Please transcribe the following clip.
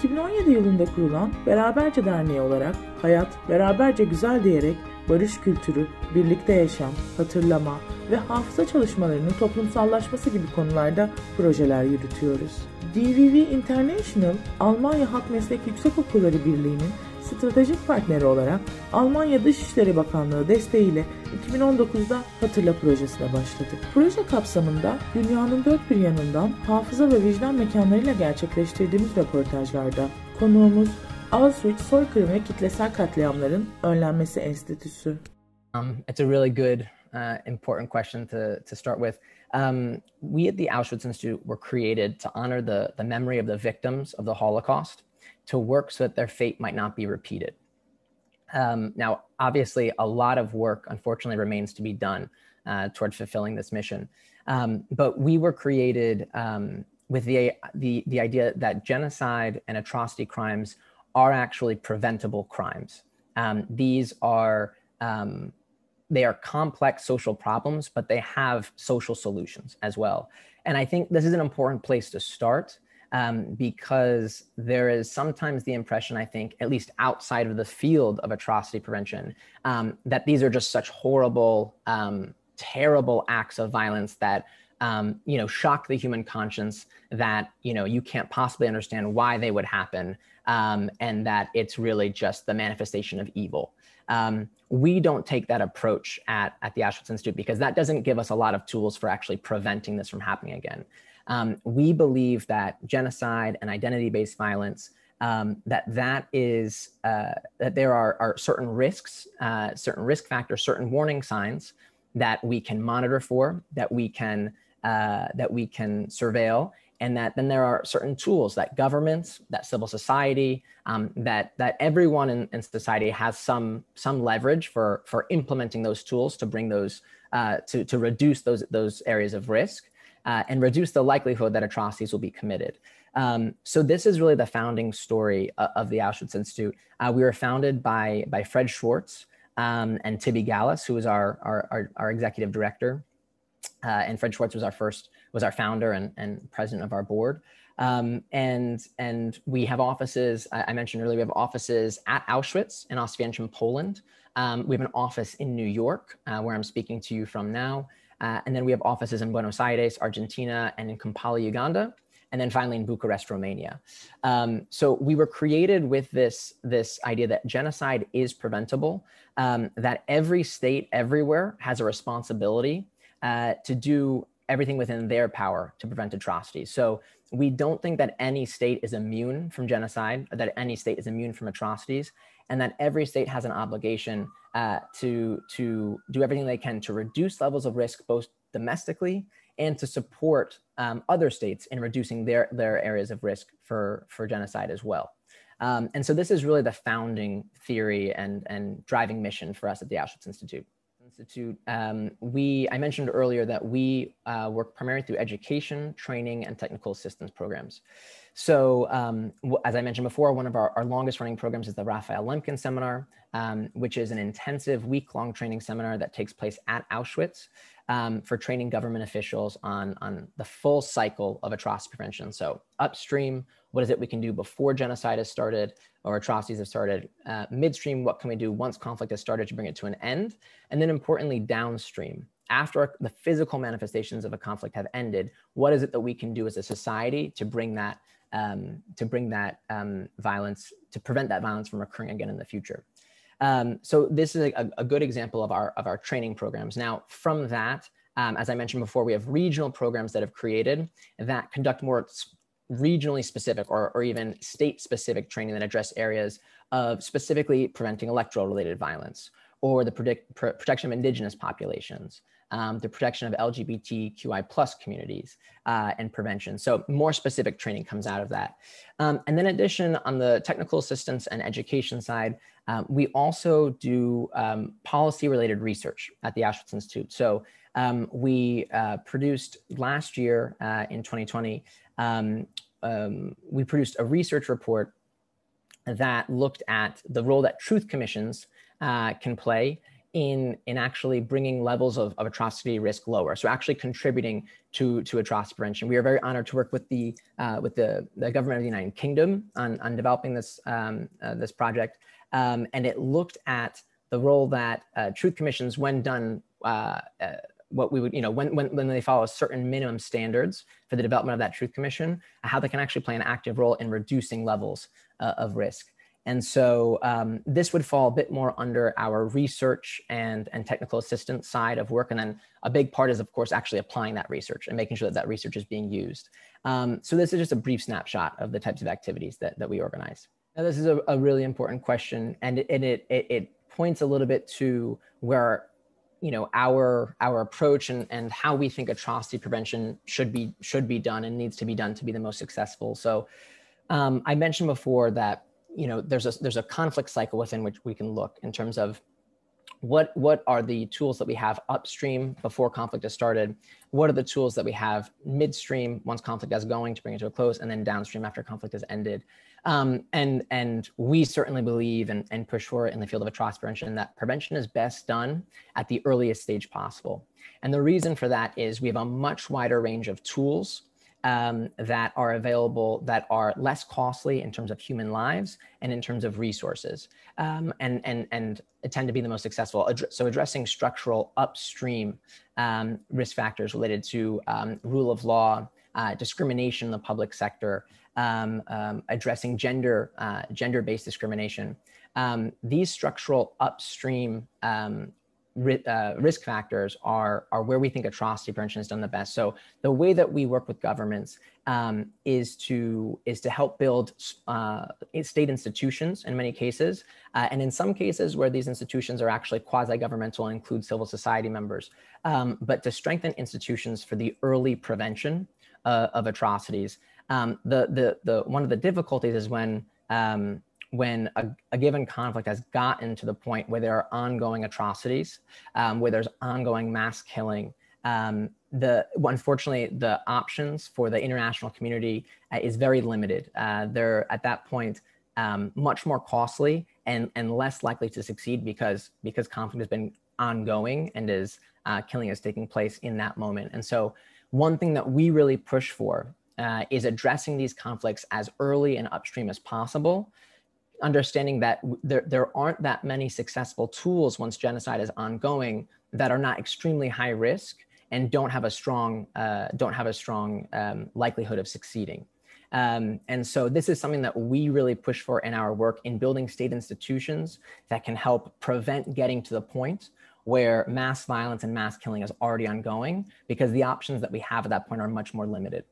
2017 yılında kurulan Beraberce Derneği olarak hayat, beraberce güzel diyerek barış kültürü, birlikte yaşam, hatırlama ve hafıza çalışmalarının toplumsallaşması gibi konularda projeler yürütüyoruz. DVV International, Almanya Halk Meslek Yüksek Okulları Birliği'nin stratejik partneri olarak Almanya Dışişleri Bakanlığı desteğiyle 2019'da Hatırla projesine başladık. Proje kapsamında dünyanın dört bir yanından hafıza ve vicdan mekanlarıyla gerçekleştirdiğimiz röportajlarda konuğumuz Auschwitz soykırım ve kitlesel katliamların önlenmesi enstitüsü. Um, it's a really good uh, important question to, to start with. Um, we at the Auschwitz Institute were created to honor the, the memory of the victims of the Holocaust to work so that their fate might not be repeated. Um, now, obviously, a lot of work, unfortunately, remains to be done uh, toward fulfilling this mission. Um, but we were created um, with the, the, the idea that genocide and atrocity crimes are actually preventable crimes. Um, these are um, they are complex social problems, but they have social solutions as well. And I think this is an important place to start um, because there is sometimes the impression, I think, at least outside of the field of atrocity prevention, um, that these are just such horrible, um, terrible acts of violence that um, you know shock the human conscience that you know you can't possibly understand why they would happen, um, and that it's really just the manifestation of evil. Um, we don't take that approach at, at the Auschwitz Institute because that doesn't give us a lot of tools for actually preventing this from happening again. Um, we believe that genocide and identity-based violence um, that that is uh, that there are, are certain risks, uh, certain risk factors, certain warning signs that we can monitor for, that we can uh, that we can surveil, and that then there are certain tools that governments, that civil society, um, that that everyone in, in, society has some some leverage for for implementing those tools to bring those uh, to to reduce those those areas of risk uh, and reduce the likelihood that atrocities will be committed. Um, so this is really the founding story of, uh, of the Auschwitz Institute. Uh, we were founded by, by Fred Schwartz um, and Tibby Gallus, who was our, our, our, our executive director. Uh, and Fred Schwartz was our first, was our founder and, and president of our board. Um, and, and we have offices, I, I mentioned earlier, we have offices at Auschwitz in Ostwiecim, Poland. Um, we have an office in New York, uh, where I'm speaking to you from now. Uh, and then we have offices in Buenos Aires, Argentina, and in Kampala, Uganda. And then finally in Bucharest, Romania. Um, so we were created with this, this idea that genocide is preventable, um, that every state everywhere has a responsibility uh, to do everything within their power to prevent atrocities. So we don't think that any state is immune from genocide, or that any state is immune from atrocities and that every state has an obligation uh, to, to do everything they can to reduce levels of risk both domestically and to support um, other states in reducing their, their areas of risk for, for genocide as well. Um, and so this is really the founding theory and, and driving mission for us at the Auschwitz Institute. Institute, um, we, I mentioned earlier that we uh, work primarily through education, training, and technical assistance programs. So um, as I mentioned before, one of our, our, longest running programs is the Raphael Lemkin Seminar, um, which is an intensive week-long training seminar that takes place at Auschwitz um, for training government officials on, on the full cycle of atrocity prevention. So upstream, what is it we can do before genocide has started or atrocities have started uh, midstream what can we do once conflict has started to bring it to an end and then importantly downstream after the physical manifestations of a conflict have ended what is it that we can do as a society to bring that um, to bring that um, violence to prevent that violence from occurring again in the future um, so this is a, a, good example of our of our training programs now from that um, as i mentioned before we have regional programs that have created that conduct more regionally specific or, or even state specific training that address areas of specifically preventing electoral related violence or the predict, pr protection of indigenous populations, um, the protection of LGBTQI plus communities uh, and prevention. So more specific training comes out of that. Um, and then in addition, on the technical assistance and education side, um, we also do um, policy related research at the ashworth Institute. So um, we uh, produced last year uh, in 2020 um, um, we produced a research report that looked at the role that truth commissions uh, can play in, in actually bringing levels of, of atrocity risk lower. So actually contributing to, to atrocity prevention. We are very honored to work with the, uh, with the, the government of the United Kingdom on, on developing this, um, uh, this project. Um, and it looked at the role that uh, truth commissions, when done uh, uh, what we would, you know, when, when, when they follow certain minimum standards for the development of that truth commission, how they can actually play an active role in reducing levels uh, of risk. And so um, this would fall a bit more under our research and, and technical assistance side of work. And then a big part is, of course, actually applying that research and making sure that that research is being used. Um, so this is just a brief snapshot of the types of activities that, that we organize. Now, this is a, a really important question, and and it, it, it points a little bit to where you know our our approach and and how we think atrocity prevention should be should be done and needs to be done to be the most successful so um, i mentioned before that you know there's a there's a conflict cycle within which we can look in terms of what what are the tools that we have upstream before conflict has started what are the tools that we have midstream once conflict is going to bring it to a close and then downstream after conflict has ended um, and and we certainly believe and, and push for it in the field of atrocity prevention that prevention is best done at the earliest stage possible and the reason for that is we have a much wider range of tools um, that are available that are less costly in terms of human lives and in terms of resources um, and, and, and tend to be the most successful. So addressing structural upstream um, risk factors related to um, rule of law, uh, discrimination in the public sector, um, um, addressing gender, uh, gender-based discrimination. these structural upstream uh, risk factors are, are where we think atrocity prevention has done the best. So the way that we work with governments um, is to is to help build uh, state institutions in many cases, uh, and in some cases where these institutions are actually quasi-governmental and include civil society members, um, but to strengthen institutions for the early prevention uh, of atrocities. Um, the, the, the, one of the difficulties is when um, when a, a, given conflict has gotten to the point where there are ongoing atrocities, um, where there's ongoing mass killing, um, the unfortunately the options for the international community uh, is very limited. Uh, they're at that point um, much more costly and and less likely to succeed because because conflict has been ongoing and is uh, killing is taking place in that moment. And so one thing that we really push for uh, is addressing these conflicts as early and upstream as possible understanding that there, there aren't that many successful tools once genocide is ongoing that are not extremely high risk and don't have a strong uh, don't have a strong um, likelihood of succeeding. Um, and so this is something that we really push for in our work in building state institutions that can help prevent getting to the point where mass violence and mass killing is already ongoing because the options that we have at that point are much more limited.